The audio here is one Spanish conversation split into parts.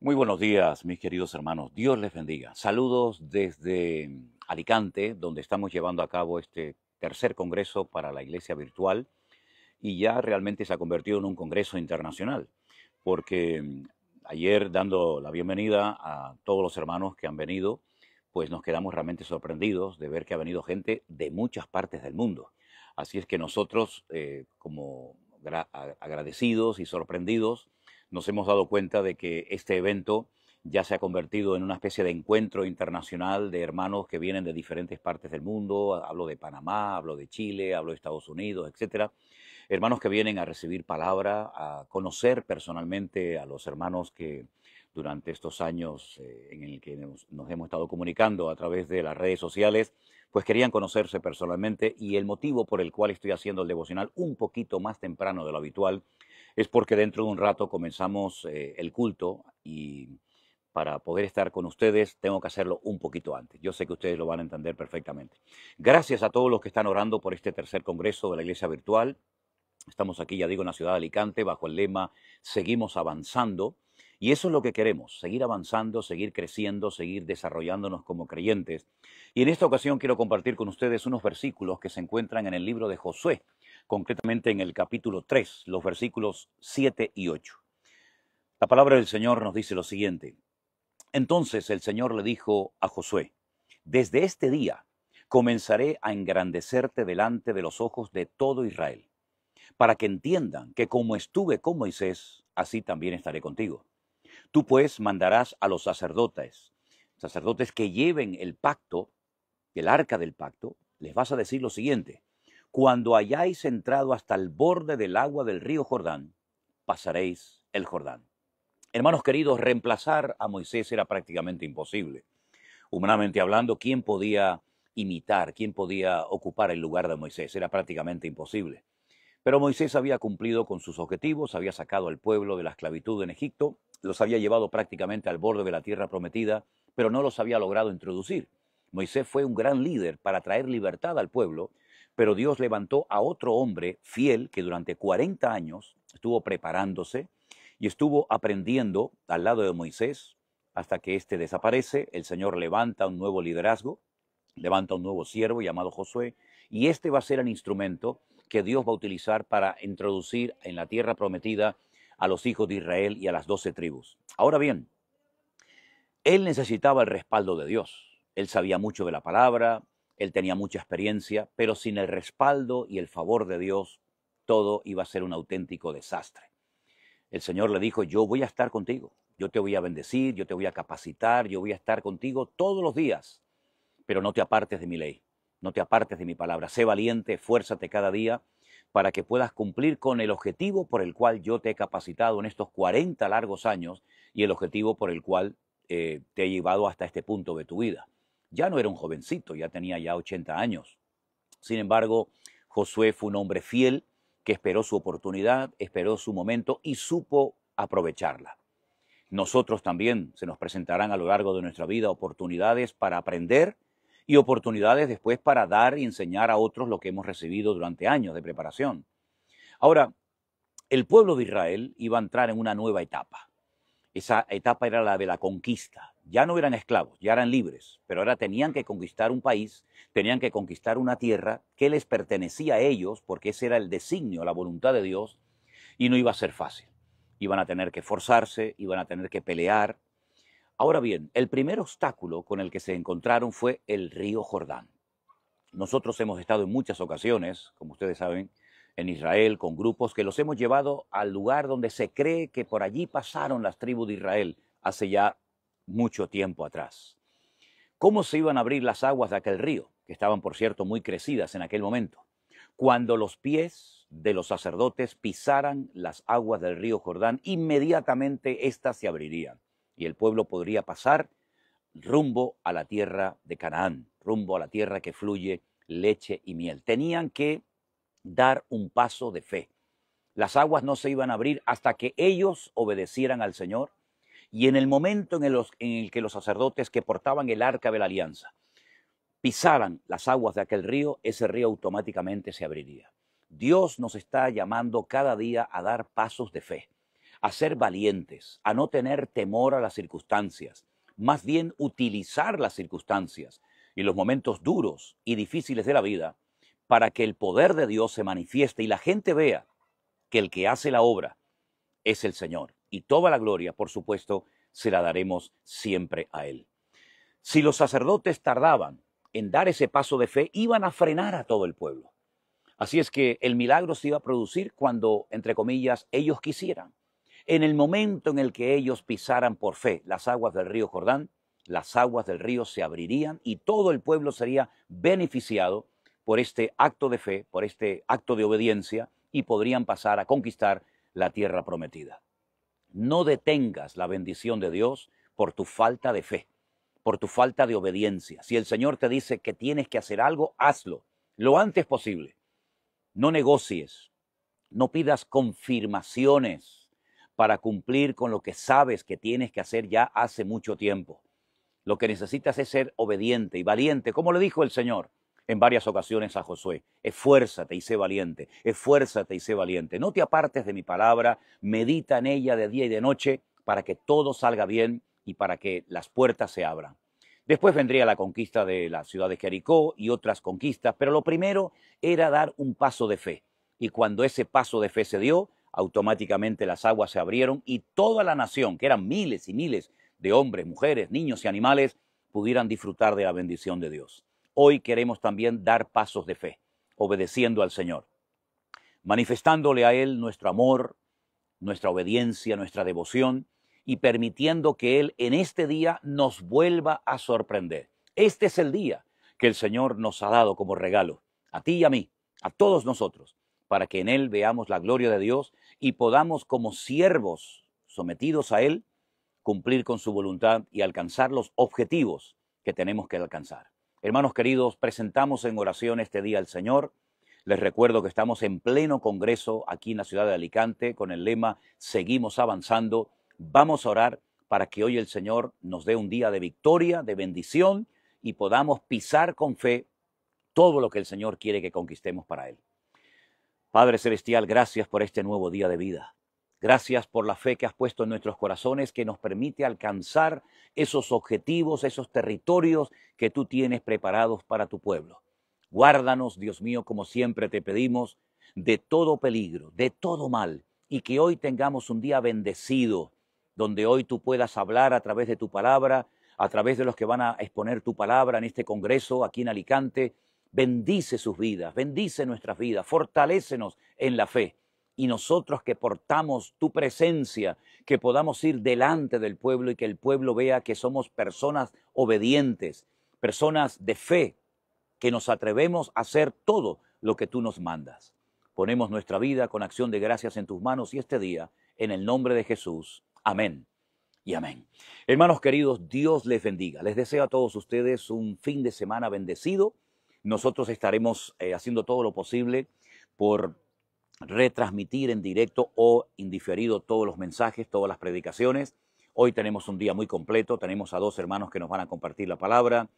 Muy buenos días, mis queridos hermanos. Dios les bendiga. Saludos desde mm, Alicante, donde estamos llevando a cabo este tercer congreso para la iglesia virtual y ya realmente se ha convertido en un congreso internacional, porque mm, ayer dando la bienvenida a todos los hermanos que han venido, pues nos quedamos realmente sorprendidos de ver que ha venido gente de muchas partes del mundo. Así es que nosotros, eh, como agradecidos y sorprendidos, nos hemos dado cuenta de que este evento ya se ha convertido en una especie de encuentro internacional de hermanos que vienen de diferentes partes del mundo, hablo de Panamá, hablo de Chile, hablo de Estados Unidos, etc. Hermanos que vienen a recibir palabra, a conocer personalmente a los hermanos que durante estos años eh, en el que nos hemos estado comunicando a través de las redes sociales, pues querían conocerse personalmente y el motivo por el cual estoy haciendo el devocional un poquito más temprano de lo habitual es porque dentro de un rato comenzamos eh, el culto y para poder estar con ustedes tengo que hacerlo un poquito antes. Yo sé que ustedes lo van a entender perfectamente. Gracias a todos los que están orando por este tercer congreso de la Iglesia Virtual. Estamos aquí, ya digo, en la ciudad de Alicante bajo el lema Seguimos avanzando. Y eso es lo que queremos, seguir avanzando, seguir creciendo, seguir desarrollándonos como creyentes. Y en esta ocasión quiero compartir con ustedes unos versículos que se encuentran en el libro de Josué, concretamente en el capítulo 3, los versículos 7 y 8. La palabra del Señor nos dice lo siguiente. Entonces el Señor le dijo a Josué, desde este día comenzaré a engrandecerte delante de los ojos de todo Israel, para que entiendan que como estuve con Moisés, así también estaré contigo. Tú pues mandarás a los sacerdotes, sacerdotes que lleven el pacto, el arca del pacto, les vas a decir lo siguiente, cuando hayáis entrado hasta el borde del agua del río Jordán, pasaréis el Jordán. Hermanos queridos, reemplazar a Moisés era prácticamente imposible. Humanamente hablando, ¿quién podía imitar, quién podía ocupar el lugar de Moisés? Era prácticamente imposible. Pero Moisés había cumplido con sus objetivos, había sacado al pueblo de la esclavitud en Egipto, los había llevado prácticamente al borde de la tierra prometida, pero no los había logrado introducir. Moisés fue un gran líder para traer libertad al pueblo, pero Dios levantó a otro hombre fiel que durante 40 años estuvo preparándose y estuvo aprendiendo al lado de Moisés hasta que éste desaparece. El Señor levanta un nuevo liderazgo, levanta un nuevo siervo llamado Josué y este va a ser el instrumento que Dios va a utilizar para introducir en la tierra prometida a los hijos de Israel y a las doce tribus. Ahora bien, él necesitaba el respaldo de Dios. Él sabía mucho de la palabra, él tenía mucha experiencia, pero sin el respaldo y el favor de Dios, todo iba a ser un auténtico desastre. El Señor le dijo, yo voy a estar contigo, yo te voy a bendecir, yo te voy a capacitar, yo voy a estar contigo todos los días, pero no te apartes de mi ley, no te apartes de mi palabra, sé valiente, esfuérzate cada día para que puedas cumplir con el objetivo por el cual yo te he capacitado en estos 40 largos años y el objetivo por el cual eh, te he llevado hasta este punto de tu vida. Ya no era un jovencito, ya tenía ya 80 años. Sin embargo, Josué fue un hombre fiel que esperó su oportunidad, esperó su momento y supo aprovecharla. Nosotros también se nos presentarán a lo largo de nuestra vida oportunidades para aprender y oportunidades después para dar y enseñar a otros lo que hemos recibido durante años de preparación. Ahora, el pueblo de Israel iba a entrar en una nueva etapa. Esa etapa era la de la conquista, ya no eran esclavos, ya eran libres, pero ahora tenían que conquistar un país, tenían que conquistar una tierra que les pertenecía a ellos, porque ese era el designio, la voluntad de Dios, y no iba a ser fácil. Iban a tener que forzarse, iban a tener que pelear. Ahora bien, el primer obstáculo con el que se encontraron fue el río Jordán. Nosotros hemos estado en muchas ocasiones, como ustedes saben, en Israel con grupos que los hemos llevado al lugar donde se cree que por allí pasaron las tribus de Israel hace ya mucho tiempo atrás. ¿Cómo se iban a abrir las aguas de aquel río, que estaban, por cierto, muy crecidas en aquel momento? Cuando los pies de los sacerdotes pisaran las aguas del río Jordán, inmediatamente éstas se abrirían y el pueblo podría pasar rumbo a la tierra de Canaán, rumbo a la tierra que fluye leche y miel. Tenían que dar un paso de fe. Las aguas no se iban a abrir hasta que ellos obedecieran al Señor y en el momento en el, que los sacerdotes que portaban el arca de la alianza pisaran las aguas de aquel río, ese río automáticamente se abriría. Dios nos está llamando cada día a dar pasos de fe, a ser valientes, a no tener temor a las circunstancias, más bien utilizar las circunstancias y los momentos duros y difíciles de la vida para que el poder de Dios se manifieste y la gente vea que el que hace la obra es el Señor y toda la gloria, por supuesto, se la daremos siempre a Él. Si los sacerdotes tardaban en dar ese paso de fe, iban a frenar a todo el pueblo. Así es que el milagro se iba a producir cuando, entre comillas, ellos quisieran. En el momento en el que ellos pisaran por fe las aguas del río Jordán, las aguas del río se abrirían y todo el pueblo sería beneficiado por este acto de fe, por este acto de obediencia, y podrían pasar a conquistar la tierra prometida no detengas la bendición de Dios por tu falta de fe, por tu falta de obediencia. Si el Señor te dice que tienes que hacer algo, hazlo lo antes posible. No negocies, no pidas confirmaciones para cumplir con lo que sabes que tienes que hacer ya hace mucho tiempo. Lo que necesitas es ser obediente y valiente, como le dijo el Señor en varias ocasiones a Josué, esfuérzate y sé valiente, esfuérzate y sé valiente, no te apartes de mi palabra, medita en ella de día y de noche para que todo salga bien y para que las puertas se abran. Después vendría la conquista de la ciudad de Jericó y otras conquistas, pero lo primero era dar un paso de fe. Y cuando ese paso de fe se dio, automáticamente las aguas se abrieron y toda la nación, que eran miles y miles de hombres, mujeres, niños y animales, pudieran disfrutar de la bendición de Dios hoy queremos también dar pasos de fe, obedeciendo al Señor, manifestándole a Él nuestro amor, nuestra obediencia, nuestra devoción y permitiendo que Él en este día nos vuelva a sorprender. Este es el día que el Señor nos ha dado como regalo, a ti y a mí, a todos nosotros, para que en Él veamos la gloria de Dios y podamos como siervos sometidos a Él cumplir con su voluntad y alcanzar los objetivos que tenemos que alcanzar. Hermanos queridos, presentamos en oración este día al Señor. Les recuerdo que estamos en pleno Congreso aquí en la ciudad de Alicante con el lema Seguimos avanzando. Vamos a orar para que hoy el Señor nos dé un día de victoria, de bendición y podamos pisar con fe todo lo que el Señor quiere que conquistemos para Él. Padre Celestial, gracias por este nuevo día de vida. Gracias por la fe que has puesto en nuestros corazones que nos permite alcanzar esos objetivos, esos territorios que tú tienes preparados para tu pueblo. Guárdanos, Dios mío, como siempre te pedimos, de todo peligro, de todo mal, y que hoy tengamos un día bendecido, donde hoy tú puedas hablar a través de tu palabra, a través de los que van a exponer tu palabra en este Congreso aquí en Alicante. Bendice sus vidas, bendice nuestras vidas, fortalécenos en la fe y nosotros que portamos tu presencia, que podamos ir delante del pueblo y que el pueblo vea que somos personas obedientes, personas de fe, que nos atrevemos a hacer todo lo que tú nos mandas. Ponemos nuestra vida con acción de gracias en tus manos y este día, en el nombre de Jesús. Amén. Y amén. Hermanos queridos, Dios les bendiga. Les deseo a todos ustedes un fin de semana bendecido. Nosotros estaremos eh, haciendo todo lo posible por retransmitir en directo o indiferido todos los mensajes, todas las predicaciones. Hoy tenemos un día muy completo, tenemos a dos hermanos que nos van a compartir la palabra.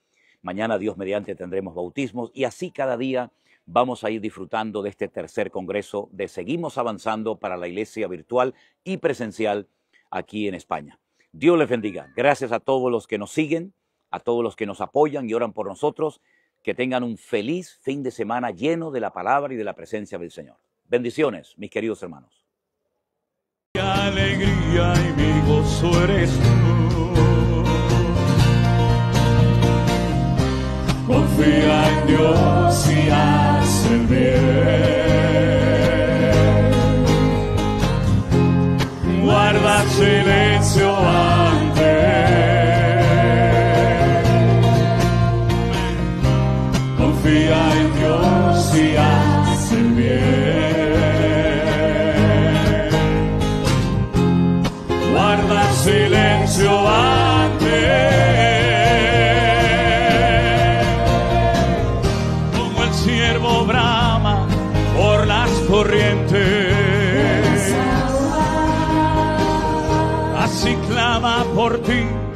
Mañana, Dios mediante, tendremos bautismos y así cada día vamos a ir disfrutando de este tercer congreso de Seguimos Avanzando para la Iglesia Virtual y Presencial aquí en España. Dios les bendiga. Gracias a todos los que nos siguen, a todos los que nos apoyan y oran por nosotros. Que tengan un feliz fin de semana lleno de la palabra y de la presencia del Señor. Bendiciones, mis queridos hermanos. Mi alegría y mi gozo eres tú. Confía en Dios y haz el bien. Guarda silencio ante él. Confía en Dios y haz si clama por ti